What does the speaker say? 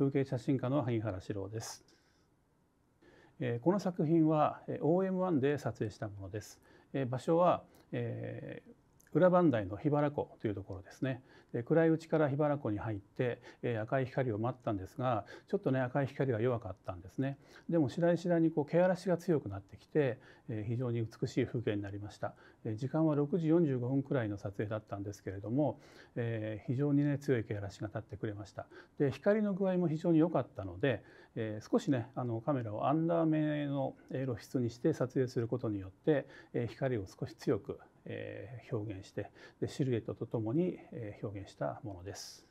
風景写真家の萩原史郎です。この作品は OM1 で撮影したものです。え場所は、えー、裏磐梯の桧原湖というところですねで暗いうちから桧原湖に入って、えー、赤い光を待ったんですがちょっとね赤い光が弱かったんですねでも次第次第にこうけあらしが強くなってきて、えー、非常に美しい風景になりました、えー、時間は6時45分くらいの撮影だったんですけれども、えー、非常にね強いけあらしが立ってくれましたで光の具合も非常に良かったので、えー、少しねあのカメラをアンダー目の露出にして撮影することによって、えー、光を少し強く、えー、表現してでシルエットとともに、えー、表現したものです。